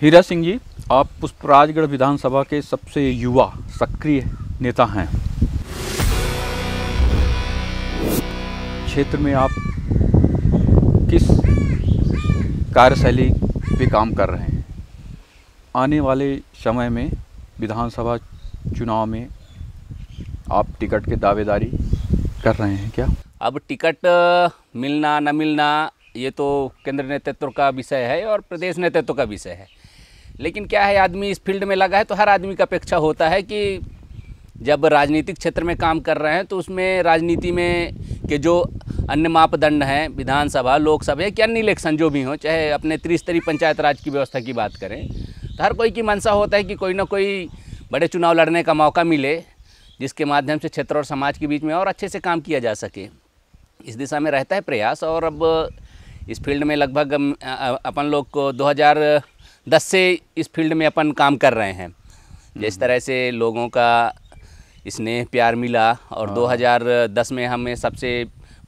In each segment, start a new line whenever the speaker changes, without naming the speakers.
हीरा सिंह जी आप पुष्पराजगढ़ विधानसभा के सबसे युवा सक्रिय नेता हैं क्षेत्र में आप किस कार्यशैली पे काम कर रहे हैं आने वाले समय में विधानसभा चुनाव में आप टिकट के दावेदारी कर रहे हैं क्या
अब टिकट मिलना न मिलना ये तो केंद्र नेतृत्व का विषय है और प्रदेश नेतृत्व का विषय है लेकिन क्या है आदमी इस फील्ड में लगा है तो हर आदमी का अपेक्षा होता है कि जब राजनीतिक क्षेत्र में काम कर रहे हैं तो उसमें राजनीति में के जो अन्य मापदंड हैं विधानसभा लोकसभा या अन्य इलेक्शन जो भी हों चाहे अपने त्रिस्तरीय पंचायत राज की व्यवस्था की बात करें तो हर कोई की मंशा होता है कि कोई ना कोई बड़े चुनाव लड़ने का मौका मिले जिसके माध्यम से क्षेत्र और समाज के बीच में और अच्छे से काम किया जा सके इस दिशा में रहता है प्रयास और अब इस फील्ड में लगभग अपन लोग को दो दस से इस फील्ड में अपन काम कर रहे हैं जिस हम्म। तरह से लोगों का स्नेह प्यार मिला और 2010 हाँ। में हमें सबसे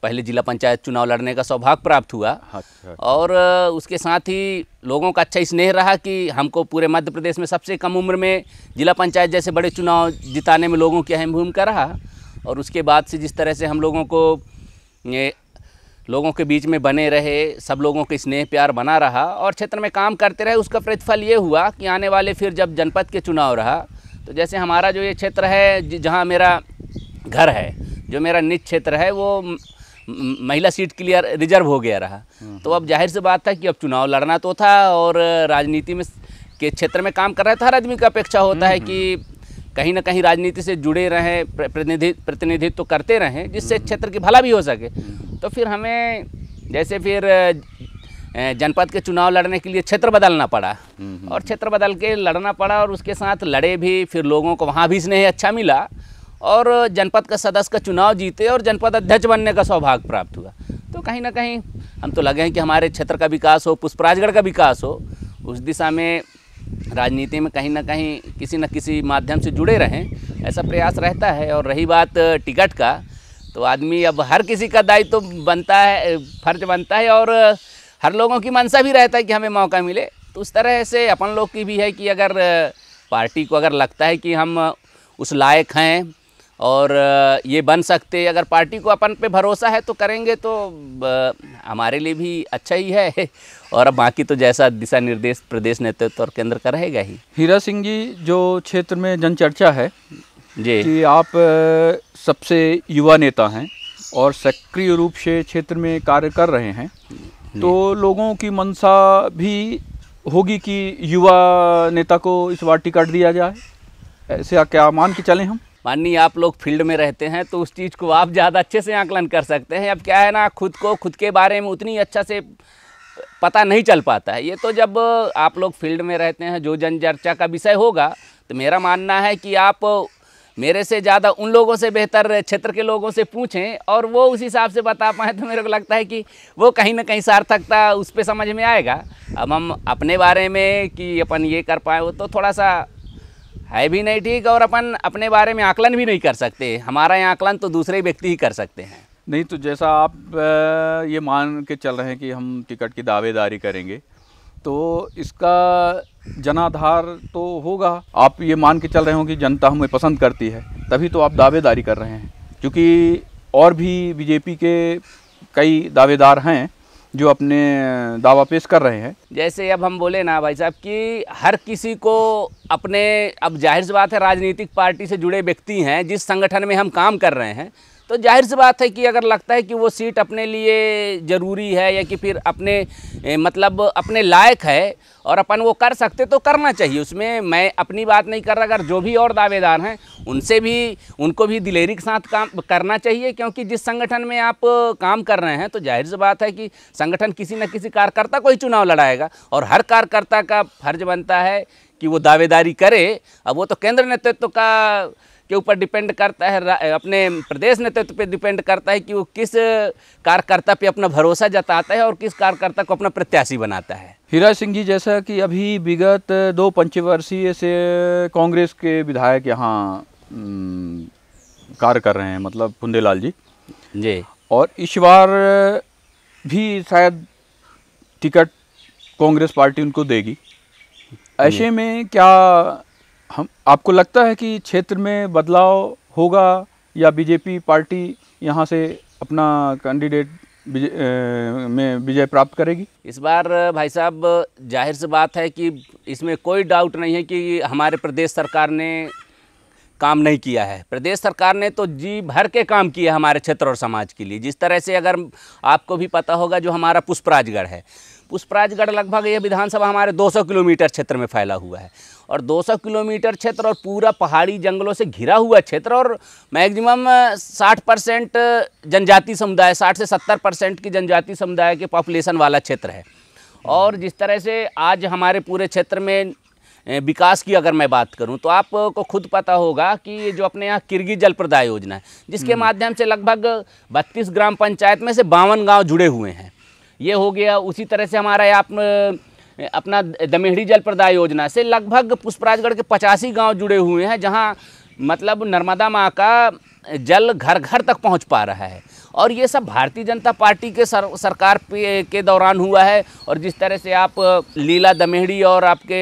पहले जिला पंचायत चुनाव लड़ने का सौभाग्य प्राप्त हुआ अच्छा, अच्छा। और उसके साथ ही लोगों का अच्छा स्नेह रहा कि हमको पूरे मध्य प्रदेश में सबसे कम उम्र में जिला पंचायत जैसे बड़े चुनाव जिताने में लोगों की अहम भूमिका रहा और उसके बाद से जिस तरह से हम लोगों को लोगों के बीच में बने रहे सब लोगों के स्नेह प्यार बना रहा और क्षेत्र में काम करते रहे उसका प्रतिफल ये हुआ कि आने वाले फिर जब जनपद के चुनाव रहा तो जैसे हमारा जो ये क्षेत्र है जहाँ मेरा घर है जो मेरा निज क्षेत्र है वो महिला सीट के लिए रिजर्व हो गया रहा हम्म। तो अब जाहिर सी बात था कि अब चुनाव लड़ना तो था और राजनीति में के क्षेत्र में काम कर रहा था तो हर आदमी का अपेक्षा होता है कि हम्म, हम्म। कहीं ना कहीं राजनीति से जुड़े रहें प्रतिनिधि प्रतिनिधित्व तो करते रहें जिससे क्षेत्र की भला भी हो सके तो फिर हमें जैसे फिर जनपद के चुनाव लड़ने के लिए क्षेत्र बदलना पड़ा हम्म, हम्म, और हम्म। क्षेत्र बदल के लड़ना पड़ा और उसके साथ लड़े भी फिर लोगों को वहाँ भी स्नेह अच्छा मिला और जनपद का सदस्य का चुनाव जीते और जनपद अध्यक्ष बनने का सौभाग्य प्राप्त हुआ तो कहीं ना कहीं हम तो लगे हैं कि हमारे क्षेत्र का विकास हो पुष्पराजगढ़ का विकास हो उस दिशा में राजनीति में कहीं ना कहीं किसी न किसी माध्यम से जुड़े रहें ऐसा प्रयास रहता है और रही बात टिकट का तो आदमी अब हर किसी का दायित्व तो बनता है फर्ज बनता है और हर लोगों की मनसा भी रहता है कि हमें मौका मिले तो उस तरह से अपन लोग की भी है कि अगर पार्टी को अगर लगता है कि हम उस लायक हैं और ये बन सकते अगर पार्टी को अपन पे भरोसा है तो करेंगे तो हमारे लिए भी अच्छा ही है और अब बाकी तो जैसा दिशा निर्देश प्रदेश नेतृत्व तो और केंद्र का रहेगा ही
हीरा सिंह जी जो क्षेत्र में जनचर्चा है जी कि आप सबसे युवा नेता हैं और सक्रिय रूप से क्षेत्र में कार्य कर रहे हैं तो लोगों की मनसा भी होगी कि युवा नेता को इस बार टिकट दिया जाए ऐसे क्या मान के चलें हम
माननीय आप लोग फील्ड में रहते हैं तो उस चीज़ को आप ज़्यादा अच्छे से आकलन कर सकते हैं अब क्या है ना खुद को खुद के बारे में उतनी अच्छा से पता नहीं चल पाता है ये तो जब आप लोग फील्ड में रहते हैं जो जन चर्चा का विषय होगा तो मेरा मानना है कि आप मेरे से ज़्यादा उन लोगों से बेहतर क्षेत्र के लोगों से पूछें और वो उस हिसाब से बता पाएँ तो मेरे को लगता है कि वो कहीं ना कहीं सार्थकता उस पर समझ में आएगा अब हम अपने बारे में कि अपन ये कर पाए वो तो थोड़ा सा है भी नहीं ठीक और अपन अपने बारे में आकलन भी नहीं कर सकते हमारा यहाँ आकलन तो दूसरे व्यक्ति ही कर सकते हैं
नहीं तो जैसा आप ये मान के चल रहे हैं कि हम टिकट की दावेदारी करेंगे तो इसका जनाधार तो होगा आप ये मान के चल रहे हो कि जनता हमें पसंद करती है तभी तो आप दावेदारी कर रहे हैं क्योंकि और भी बीजेपी के कई दावेदार हैं जो अपने दावा पेश कर रहे हैं
जैसे अब हम बोले ना भाई साहब कि हर किसी को अपने अब जाहिर सी बात है राजनीतिक पार्टी से जुड़े व्यक्ति हैं जिस संगठन में हम काम कर रहे हैं तो जाहिर सी बात है कि अगर लगता है कि वो सीट अपने लिए ज़रूरी है या कि फिर अपने मतलब अपने लायक है और अपन वो कर सकते तो करना चाहिए उसमें मैं अपनी बात नहीं कर रहा अगर जो भी और दावेदार हैं उनसे भी उनको भी दिलेरी के साथ काम करना चाहिए क्योंकि जिस संगठन में आप काम कर रहे हैं तो जाहिर सी बात है कि संगठन किसी न किसी कार्यकर्ता को ही चुनाव लड़ाएगा और हर कार्यकर्ता का फर्ज बनता है कि वो दावेदारी करे अब वो तो केंद्र नेतृत्व का के ऊपर डिपेंड करता है अपने प्रदेश नेतृत्व पे डिपेंड करता है कि वो किस कार्यकर्ता पे अपना भरोसा जताता है और किस कार्यकर्ता को अपना प्रत्याशी बनाता है
हीरा सिंह जी जैसा कि अभी विगत दो पंचवर्षीय से कांग्रेस के विधायक यहाँ कार्य कर रहे हैं मतलब पुंदेलाल जी जी और इस बार भी शायद टिकट कांग्रेस पार्टी उनको देगी ऐसे में क्या हम आपको लगता है कि क्षेत्र में बदलाव होगा या बीजेपी पार्टी यहाँ से अपना कैंडिडेट में विजय प्राप्त करेगी
इस बार भाई साहब जाहिर सी बात है कि इसमें कोई डाउट नहीं है कि हमारे प्रदेश सरकार ने काम नहीं किया है प्रदेश सरकार ने तो जी भर के काम किया हमारे क्षेत्र और समाज के लिए जिस तरह से अगर आपको भी पता होगा जो हमारा पुष्पराजगढ़ है पुष्पराजगढ़ लगभग ये विधानसभा हमारे 200 किलोमीटर क्षेत्र में फैला हुआ है और 200 किलोमीटर क्षेत्र और पूरा पहाड़ी जंगलों से घिरा हुआ क्षेत्र और मैक्सिमम 60 परसेंट जनजाति समुदाय 60 से 70 परसेंट की जनजाति समुदाय के पॉपुलेशन वाला क्षेत्र है और जिस तरह से आज हमारे पूरे क्षेत्र में विकास की अगर मैं बात करूं तो आपको खुद पता होगा कि जो अपने यहाँ किरगी जल प्रदाय योजना है जिसके हम्म। माध्यम से लगभग बत्तीस ग्राम पंचायत में से बावन गांव
जुड़े हुए हैं
ये हो गया उसी तरह से हमारा आप अपना दमेहड़ी जल प्रदाय योजना से लगभग पुष्पराजगढ़ के पचासी गांव जुड़े हुए हैं जहां मतलब नर्मदा माँ का जल घर घर तक पहुंच पा रहा है और ये सब भारतीय जनता पार्टी के सर, सरकार के दौरान हुआ है और जिस तरह से आप लीला दमेहड़ी और आपके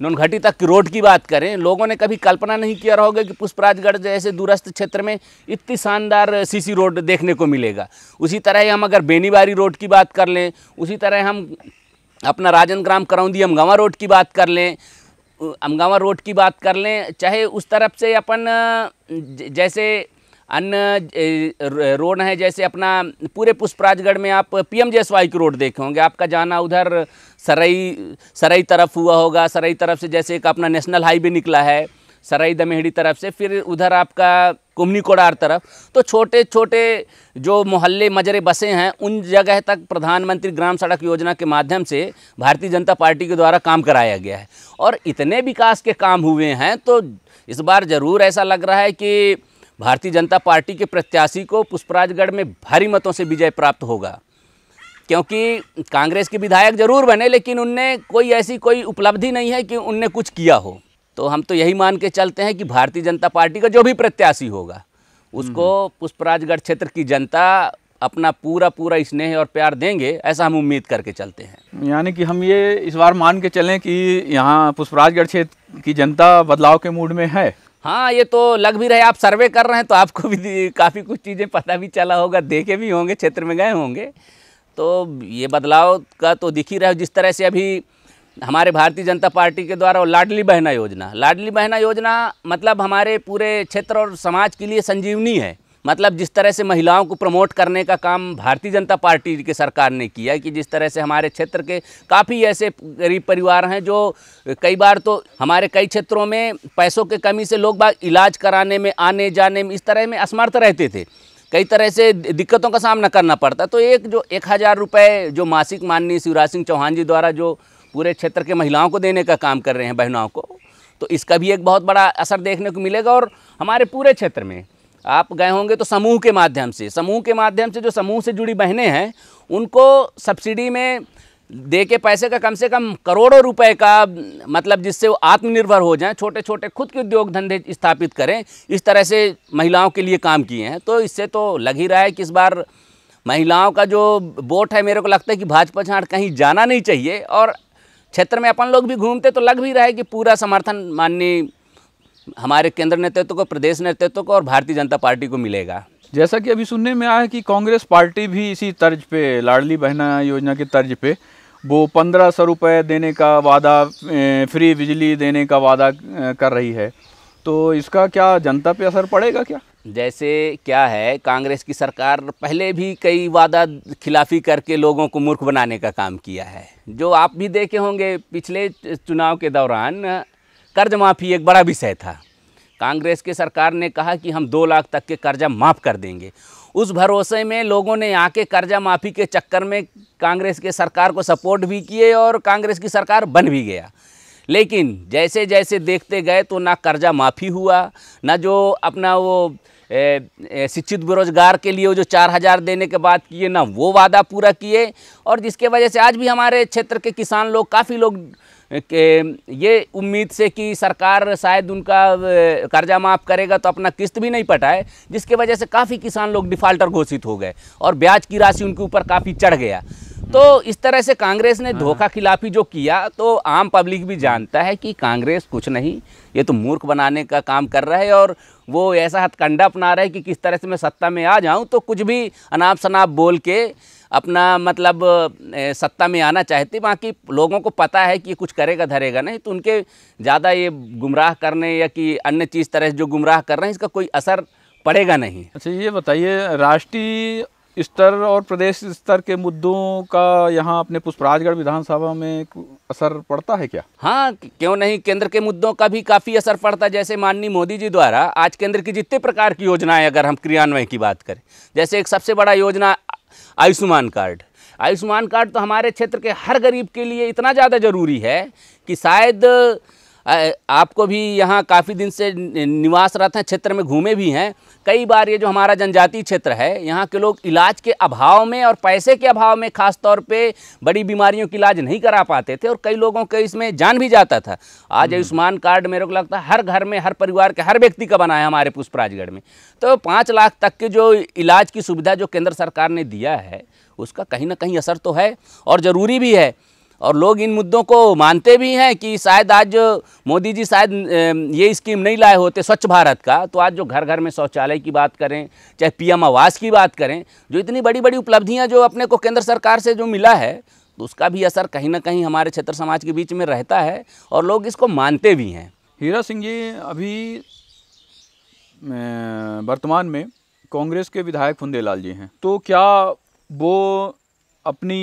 नोनघटी तक की रोड की बात करें लोगों ने कभी कल्पना नहीं किया रहोगे कि पुष्पराजगढ़ जैसे दूरस्थ क्षेत्र में इतनी शानदार सीसी रोड देखने को मिलेगा उसी तरह ही हम अगर बेनीबारी रोड की बात कर लें उसी तरह हम अपना राजन ग्राम करौंदी अमगावा रोड की बात कर लें अमगावा रोड की बात कर लें चाहे उस तरफ से अपन जैसे अन्य रोड है जैसे अपना पूरे पुष्पराजगढ़ में आप पीएम जयसवाई की रोड देखे होंगे आपका जाना उधर सरई सरई तरफ हुआ होगा सरई तरफ से जैसे एक अपना नेशनल हाईवे निकला है सराई दमेहड़ी तरफ से फिर उधर आपका कुमनी कोडार तरफ तो छोटे छोटे जो मोहल्ले मजरे बसे हैं उन जगह तक प्रधानमंत्री ग्राम सड़क योजना के माध्यम से भारतीय जनता पार्टी के द्वारा काम कराया गया है और इतने विकास के काम हुए हैं तो इस बार ज़रूर ऐसा लग रहा है कि भारतीय जनता पार्टी के प्रत्याशी को पुष्पराजगढ़ में भारी मतों से विजय प्राप्त होगा क्योंकि कांग्रेस के विधायक जरूर बने लेकिन उनने कोई ऐसी कोई उपलब्धि नहीं है कि उनने कुछ किया हो तो हम तो यही मान के चलते हैं कि भारतीय जनता पार्टी का जो भी प्रत्याशी होगा उसको हम्म, हम्म। पुष्पराजगढ़ क्षेत्र की जनता अपना पूरा पूरा स्नेह और प्यार देंगे ऐसा हम उम्मीद करके चलते
हैं यानी कि हम ये इस बार मान के चलें कि यहाँ पुष्पराजगढ़ क्षेत्र की जनता बदलाव के मूड में है
हाँ ये तो लग भी रहे आप सर्वे कर रहे हैं तो आपको भी काफ़ी कुछ चीज़ें पता भी चला होगा देखे भी होंगे क्षेत्र में गए होंगे तो ये बदलाव का तो दिख ही रहा है जिस तरह से अभी हमारे भारतीय जनता पार्टी के द्वारा लाडली बहना योजना लाडली बहना योजना मतलब हमारे पूरे क्षेत्र और समाज के लिए संजीवनी है मतलब जिस तरह से महिलाओं को प्रमोट करने का काम भारतीय जनता पार्टी की सरकार ने किया कि जिस तरह से हमारे क्षेत्र के काफ़ी ऐसे गरीब परिवार हैं जो कई बार तो हमारे कई क्षेत्रों में पैसों के कमी से लोग बाग इलाज कराने में आने जाने में इस तरह में असमर्थ रहते थे कई तरह से दिक्कतों का सामना करना पड़ता तो एक जो एक हज़ार रुपये जो मासिक माननीय शिवराज सिंह चौहान जी द्वारा जो पूरे क्षेत्र के महिलाओं को देने का काम कर रहे हैं बहनों को तो इसका भी एक बहुत बड़ा असर देखने को मिलेगा और हमारे पूरे क्षेत्र में आप गए होंगे तो समूह के माध्यम से समूह के माध्यम से जो समूह से जुड़ी बहनें हैं उनको सब्सिडी में दे के पैसे का कम से कम करोड़ों रुपए का मतलब जिससे वो आत्मनिर्भर हो जाएं छोटे छोटे खुद के उद्योग धंधे स्थापित करें इस तरह से महिलाओं के लिए काम किए हैं तो इससे तो लग ही रहा है कि इस बार महिलाओं का जो वोट है मेरे को लगता है कि भाजपा छाड़ कहीं जाना नहीं चाहिए और क्षेत्र में अपन लोग भी घूमते तो लग भी रहा है कि पूरा समर्थन माननीय हमारे केंद्र नेतृत्व को प्रदेश नेतृत्व को और भारतीय जनता पार्टी को मिलेगा
जैसा कि अभी सुनने में आया कि कांग्रेस पार्टी भी इसी तर्ज पे लाडली बहना योजना के तर्ज पे वो पंद्रह सौ रुपये देने का वादा फ्री बिजली देने का वादा कर रही है तो इसका क्या जनता पे असर पड़ेगा क्या
जैसे क्या है कांग्रेस की सरकार पहले भी कई वादा खिलाफ़ी करके लोगों को मूर्ख बनाने का काम किया है जो आप भी देखे होंगे पिछले चुनाव के दौरान कर्ज माफ़ी एक बड़ा विषय था कांग्रेस के सरकार ने कहा कि हम दो लाख तक के कर्जा माफ़ कर देंगे उस भरोसे में लोगों ने आके कर्जा माफ़ी के चक्कर में कांग्रेस के सरकार को सपोर्ट भी किए और कांग्रेस की सरकार बन भी गया लेकिन जैसे जैसे देखते गए तो ना कर्जा माफ़ी हुआ ना जो अपना वो शिक्षित बेरोजगार के लिए जो चार हज़ार देने के बाद किए ना वो वादा पूरा किए और जिसके वजह से आज भी हमारे क्षेत्र के किसान लोग काफ़ी लोग कि ये उम्मीद से कि सरकार शायद उनका कर्जा माफ़ करेगा तो अपना किस्त भी नहीं पटाए जिसके वजह से काफ़ी किसान लोग डिफ़ाल्टर घोषित हो गए और ब्याज की राशि उनके ऊपर काफ़ी चढ़ गया तो इस तरह से कांग्रेस ने हाँ। धोखा खिलाफी जो किया तो आम पब्लिक भी जानता है कि कांग्रेस कुछ नहीं ये तो मूर्ख बनाने का काम कर रहा है और वो ऐसा हथकंडा अपना रहा है कि किस तरह से मैं सत्ता में आ जाऊं तो कुछ भी अनाप शनाप बोल के अपना मतलब सत्ता में आना चाहती बाकी लोगों को पता है कि कुछ करेगा धरेगा नहीं तो उनके ज़्यादा ये गुमराह करने या कि अन्य चीज़ तरह जो गुमराह कर रहे हैं इसका कोई असर
पड़ेगा नहीं अच्छा ये बताइए राष्ट्रीय स्तर और प्रदेश स्तर के मुद्दों का यहाँ अपने पुष्पराजगढ़ विधानसभा में असर पड़ता है क्या
हाँ क्यों नहीं केंद्र के मुद्दों का भी काफ़ी असर पड़ता है जैसे माननीय मोदी जी द्वारा आज केंद्र की जितने प्रकार की योजनाएं अगर हम क्रियान्वयन की बात करें जैसे एक सबसे बड़ा योजना आयुष्मान कार्ड आयुष्मान कार्ड तो हमारे क्षेत्र के हर गरीब के लिए इतना ज़्यादा ज़रूरी है कि शायद आपको भी यहाँ काफ़ी दिन से रहते हैं क्षेत्र में घूमे भी हैं कई बार ये जो हमारा जनजातीय क्षेत्र है यहाँ के लोग इलाज के अभाव में और पैसे के अभाव में ख़ास तौर पे बड़ी बीमारियों की इलाज नहीं करा पाते थे और कई लोगों के इसमें जान भी जाता था आज आयुष्मान हम्म। कार्ड मेरे को लगता है हर घर में हर परिवार के हर व्यक्ति का बना है हमारे पुष्पराजगढ़ में तो पाँच लाख तक के जो इलाज की सुविधा जो केंद्र सरकार ने दिया है उसका कहीं ना कहीं असर तो है और ज़रूरी भी है और लोग इन मुद्दों को मानते भी हैं कि शायद आज मोदी जी शायद ये स्कीम नहीं लाए होते स्वच्छ भारत का तो आज जो घर घर में शौचालय की बात करें चाहे पीएम आवास की बात करें जो इतनी बड़ी बड़ी उपलब्धियां जो अपने को केंद्र सरकार से जो मिला है तो उसका भी असर कहीं ना कहीं हमारे क्षेत्र समाज के बीच में रहता है
और लोग इसको मानते भी हैं हीरा सिंह जी अभी वर्तमान में कांग्रेस के विधायक फुंदेलाल जी हैं तो क्या वो अपनी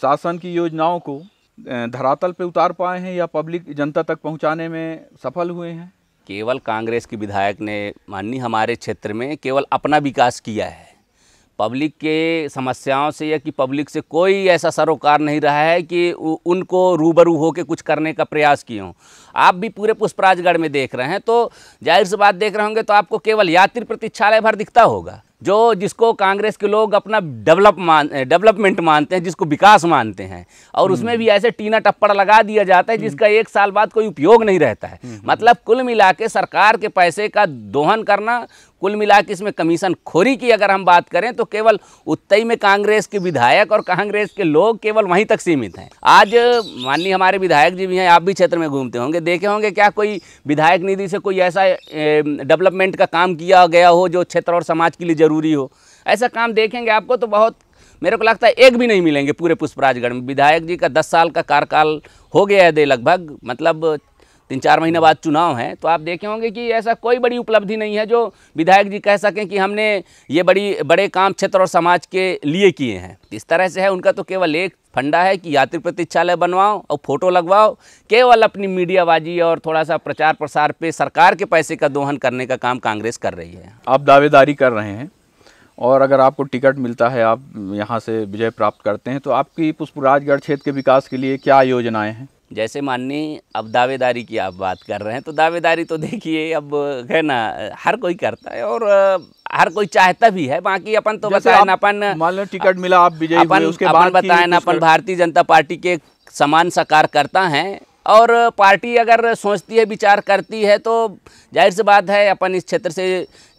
शासन की योजनाओं को धरातल पे उतार पाए हैं या पब्लिक जनता तक पहुंचाने में सफल हुए हैं
केवल कांग्रेस के विधायक ने माननीय हमारे क्षेत्र में केवल अपना विकास किया है पब्लिक के समस्याओं से या कि पब्लिक से कोई ऐसा सरोकार नहीं रहा है कि उनको रूबरू होकर कुछ करने का प्रयास किए हों आप भी पूरे पुष्पराजगढ़ में देख रहे हैं तो जाहिर से बात देख रहे होंगे तो आपको केवल यात्री प्रतीक्षालय भर दिखता होगा जो जिसको कांग्रेस के लोग अपना डेवलप मान डेवलपमेंट मानते हैं जिसको विकास मानते हैं और हम्म। उसमें भी ऐसे टीना टप्पड़ लगा दिया जाता है जिसका हम्म। एक साल बाद कोई उपयोग नहीं रहता है हम्म। मतलब कुल मिला के सरकार के पैसे का दोहन करना कुल मिला के इसमें कमीशन खोरी की अगर हम बात करें तो केवल उत्तई में कांग्रेस के विधायक और कांग्रेस के लोग केवल वहीं तक सीमित हैं आज माननीय हमारे विधायक जी भी हैं आप भी क्षेत्र में घूमते होंगे देखे होंगे क्या कोई विधायक निधि से कोई ऐसा डेवलपमेंट का काम किया गया हो जो क्षेत्र और समाज के लिए ज़रूरी हो ऐसा काम देखेंगे आपको तो बहुत मेरे को लगता है एक भी नहीं मिलेंगे पूरे पुष्पराजगढ़ में विधायक जी का दस साल का कार्यकाल हो गया है दे लगभग मतलब तीन चार महीने हम्म। बाद चुनाव हैं तो आप देखे होंगे कि ऐसा कोई बड़ी उपलब्धि नहीं है जो विधायक जी कह सकें कि हमने ये बड़ी बड़े काम क्षेत्र और समाज के लिए किए हैं इस तरह से है उनका तो केवल एक फंडा है कि यात्री प्रतीक्षालय बनवाओ और फोटो लगवाओ केवल अपनी मीडियाबाजी और थोड़ा सा प्रचार प्रसार पे सरकार के पैसे का दोहन करने का काम कांग्रेस कर रही
है आप दावेदारी कर रहे हैं और अगर आपको टिकट मिलता है आप यहाँ से विजय प्राप्त करते हैं तो आपकी पुष्पराजगढ़ क्षेत्र के विकास के लिए क्या योजनाएँ हैं
जैसे माननीय अब दावेदारी की आप बात कर रहे हैं तो दावेदारी तो देखिए अब है ना हर कोई करता है और हर कोई चाहता भी है बाकी अपन तो बताए अपन मान लो टिकट मिला आप विजयी अपन, उसके अपन बताए अपन भारतीय जनता पार्टी के समान साकार करता हैं और पार्टी अगर सोचती है विचार करती है तो जाहिर सी बात है अपन इस क्षेत्र से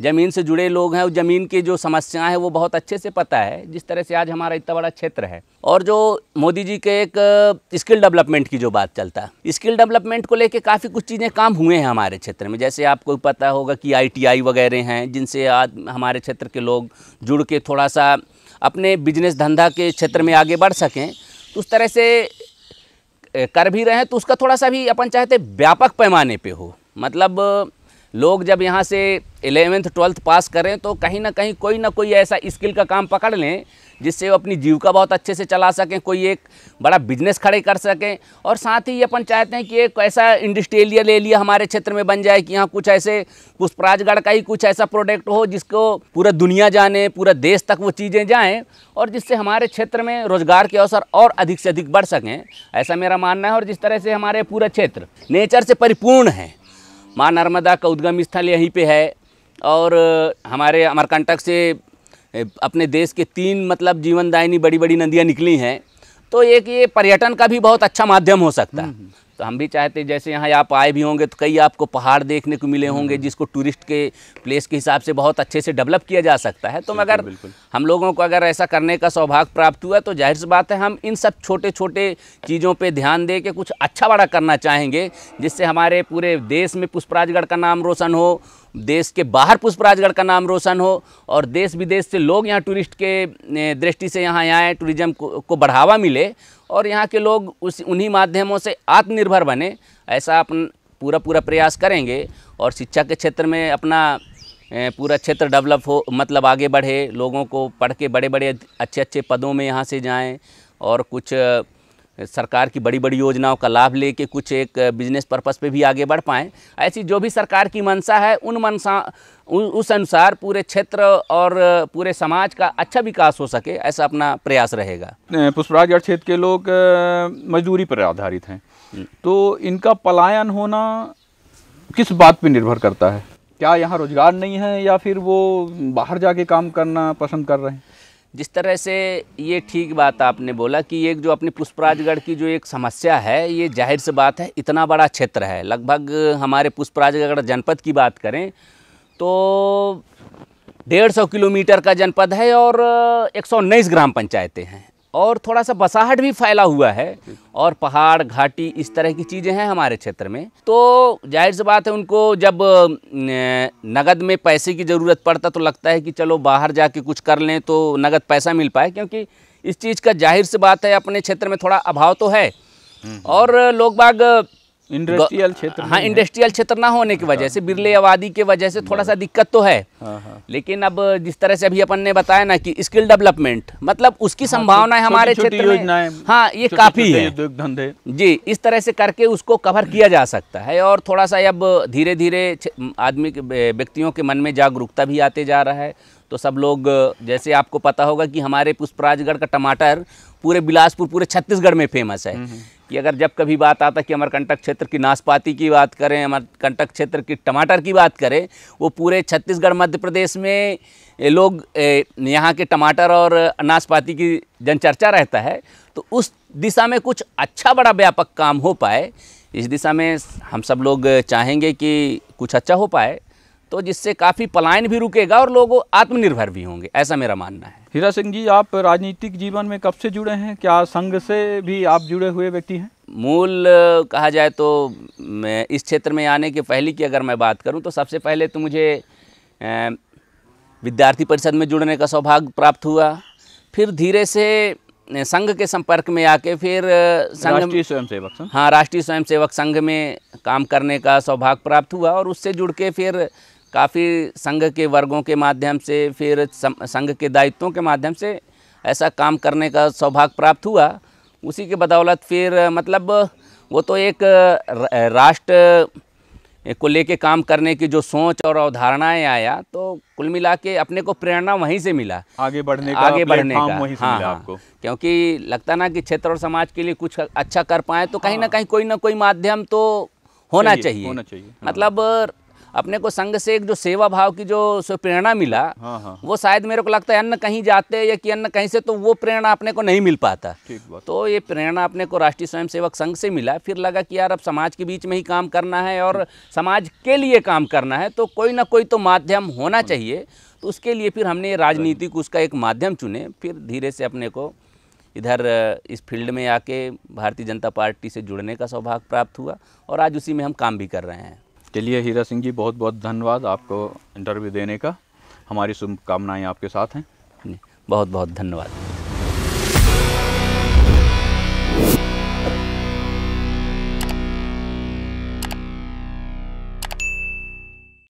ज़मीन से जुड़े लोग हैं और ज़मीन की जो समस्याएं हैं वो बहुत अच्छे से पता है जिस तरह से आज हमारा इतना बड़ा क्षेत्र है और जो मोदी जी के एक स्किल डेवलपमेंट की जो बात चलता है स्किल डेवलपमेंट को लेके काफ़ी कुछ चीज़ें काम हुए हैं हमारे क्षेत्र में जैसे आपको पता होगा कि आई वगैरह हैं जिनसे आज हमारे क्षेत्र के लोग जुड़ के थोड़ा सा अपने बिजनेस धंधा के क्षेत्र में आगे बढ़ सकें तो उस तरह से कर भी रहे हैं तो उसका थोड़ा सा भी अपन चाहते व्यापक पैमाने पे हो मतलब लोग जब यहाँ से एलेवेंथ ट्वेल्थ पास करें तो कहीं ना कहीं कोई ना कोई ऐसा स्किल का काम पकड़ लें जिससे वो अपनी जीविका बहुत अच्छे से चला सकें कोई एक बड़ा बिजनेस खड़े कर सकें और साथ ही ये अपन चाहते हैं कि एक ऐसा इंडस्ट्रियल एरिया हमारे क्षेत्र में बन जाए कि यहाँ कुछ ऐसे पुष्पराजगढ़ का ही कुछ ऐसा प्रोडक्ट हो जिसको पूरा दुनिया जाने पूरा देश तक वो चीज़ें जाएँ और जिससे हमारे क्षेत्र में रोज़गार के अवसर और अधिक से अधिक बढ़ सकें ऐसा मेरा मानना है और जिस तरह से हमारे पूरा क्षेत्र नेचर से परिपूर्ण है माँ नर्मदा का उद्गम स्थल यहीं पे है और हमारे अमरकंटक से अपने देश के तीन मतलब जीवनदायिनी बड़ी बड़ी नदियाँ निकली हैं तो एक ये पर्यटन का भी बहुत अच्छा माध्यम हो सकता है हम्म, हम्म। तो हम भी चाहते जैसे यहाँ आप आए भी होंगे तो कई आपको पहाड़ देखने को मिले होंगे हम्म। जिसको टूरिस्ट के प्लेस के हिसाब से बहुत अच्छे से डेवलप किया जा सकता है तो मगर हम लोगों को अगर ऐसा करने का सौभाग्य प्राप्त हुआ तो जाहिर सी बात है हम इन सब छोटे छोटे चीज़ों पे ध्यान दे के कुछ अच्छा बड़ा करना चाहेंगे जिससे हमारे पूरे देश में पुष्पराजगढ़ का नाम रोशन हो देश के बाहर पुष्पराजगढ़ का नाम रोशन हो और देश विदेश से लोग यहाँ टूरिस्ट के दृष्टि से यहाँ आए टूरिज़्म को, को बढ़ावा मिले और यहाँ के लोग उस उन्हीं माध्यमों से आत्मनिर्भर बने ऐसा अपन पूरा पूरा प्रयास करेंगे और शिक्षा के क्षेत्र में अपना पूरा क्षेत्र डेवलप हो मतलब आगे बढ़े लोगों को पढ़ के बड़े बड़े अच्छे अच्छे पदों में यहाँ से जाएँ और कुछ सरकार की बड़ी बड़ी योजनाओं का लाभ लेके कुछ एक बिजनेस पर्पस पे भी आगे बढ़ पाएँ ऐसी जो भी सरकार की मंशा है उन मंशा उस अनुसार पूरे क्षेत्र और पूरे समाज का अच्छा विकास हो सके ऐसा अपना
प्रयास रहेगा पुष्पराजगढ़ क्षेत्र के लोग मजदूरी पर आधारित हैं तो इनका पलायन होना किस बात पर निर्भर करता है क्या यहाँ रोज़गार नहीं है या फिर वो बाहर जाके काम करना पसंद कर रहे हैं जिस तरह से ये ठीक
बात आपने बोला कि एक जो अपने पुष्पराजगढ़ की जो एक समस्या है ये जाहिर से बात है इतना बड़ा क्षेत्र है लगभग हमारे पुष्पराजगढ़ जनपद की बात करें तो डेढ़ सौ किलोमीटर का जनपद है और एक सौ उन्नीस ग्राम पंचायतें हैं और थोड़ा सा बसाहट भी फैला हुआ है और पहाड़ घाटी इस तरह की चीज़ें हैं हमारे क्षेत्र में तो जाहिर सी बात है उनको जब नगद में पैसे की ज़रूरत पड़ता तो लगता है कि चलो बाहर जाके कुछ कर लें तो नगद पैसा मिल पाए क्योंकि इस चीज़ का जाहिर सी बात है अपने क्षेत्र में थोड़ा अभाव तो है हम्म, हम्म। और लोग बाग
इंडस्ट्रियल क्षेत्र हाँ इंडस्ट्रियल
क्षेत्र ना होने की वजह से हाँ। बिरले आबादी के वजह से थोड़ा सा दिक्कत तो है हाँ, हाँ। लेकिन अब जिस तरह से अभी अपन ने बताया ना कि स्किल डेवलपमेंट मतलब उसकी संभावना है हमारे क्षेत्र में हाँ ये काफ़ी है धंधे जी इस तरह से करके उसको कवर किया जा सकता है और थोड़ा सा अब धीरे धीरे आदमी व्यक्तियों के मन में जागरूकता भी आते जा रहा है तो सब लोग जैसे आपको पता होगा कि हमारे पुष्पराजगढ़ का टमाटर पूरे बिलासपुर पूरे छत्तीसगढ़ में फेमस है हम्म, हम्म। कि अगर जब कभी बात आता कि अमरकंटक क्षेत्र की नाशपाती की बात करें अमरकंटक क्षेत्र की टमाटर की बात करें वो पूरे छत्तीसगढ़ मध्य प्रदेश में लोग यहाँ के टमाटर और नाशपाती की जनचर्चा रहता है तो उस दिशा में कुछ अच्छा बड़ा व्यापक काम हो पाए इस दिशा में हम सब लोग चाहेंगे कि कुछ अच्छा हो पाए तो जिससे काफ़ी पलायन
भी रुकेगा और लोग आत्मनिर्भर भी होंगे ऐसा मेरा मानना है हीरा सिंह जी आप राजनीतिक जीवन में कब से जुड़े हैं क्या संघ से भी आप जुड़े हुए व्यक्ति हैं मूल कहा जाए तो
मैं इस क्षेत्र में आने के पहले की अगर मैं बात करूं तो सबसे पहले तो मुझे विद्यार्थी परिषद में जुड़ने का सौभाग्य प्राप्त हुआ फिर धीरे से संघ के संपर्क में आके फिर संघ राष्ट्रीय
स्वयंसेवक संघ
हाँ राष्ट्रीय स्वयंसेवक संघ में काम करने का सौभाग्य प्राप्त हुआ और उससे जुड़ के फिर काफ़ी संघ के वर्गों के माध्यम से फिर संघ के दायित्वों के माध्यम से ऐसा काम करने का सौभाग्य प्राप्त हुआ उसी के बदौलत फिर मतलब वो तो एक राष्ट्र को लेके काम करने की जो सोच और अवधारणाएं आया तो कुल मिला के अपने को प्रेरणा वहीं से मिला आगे बढ़ने का आगे बढ़ने का वहीं से हाँ, मिला हाँ। आपको क्योंकि लगता ना कि क्षेत्र और समाज के लिए कुछ अच्छा कर पाए तो कहीं हाँ। ना कहीं कोई ना कोई माध्यम तो होना चाहिए, चाहिए होना चाहिए हाँ। मतलब अपने को संघ से एक जो सेवा भाव की जो प्रेरणा मिला हाँ हाँ। वो शायद मेरे को लगता है अन्न कहीं जाते या कि अन्न कहीं से तो वो प्रेरणा अपने को नहीं मिल पाता ठीक तो ये प्रेरणा अपने को राष्ट्रीय स्वयं सेवक संघ से मिला फिर लगा कि यार अब समाज के बीच में ही काम करना है और समाज के लिए काम करना है तो कोई ना कोई तो माध्यम होना हाँ। चाहिए तो उसके लिए फिर हमने राजनीति को उसका एक माध्यम चुने फिर धीरे से अपने को इधर इस फील्ड में आके भारतीय जनता पार्टी से जुड़ने का सौभाग्य प्राप्त हुआ
और आज उसी में हम काम भी कर रहे हैं चलिए हीरा सिंह जी बहुत बहुत धन्यवाद आपको इंटरव्यू देने का हमारी शुभकामनाएँ आपके साथ हैं बहुत बहुत धन्यवाद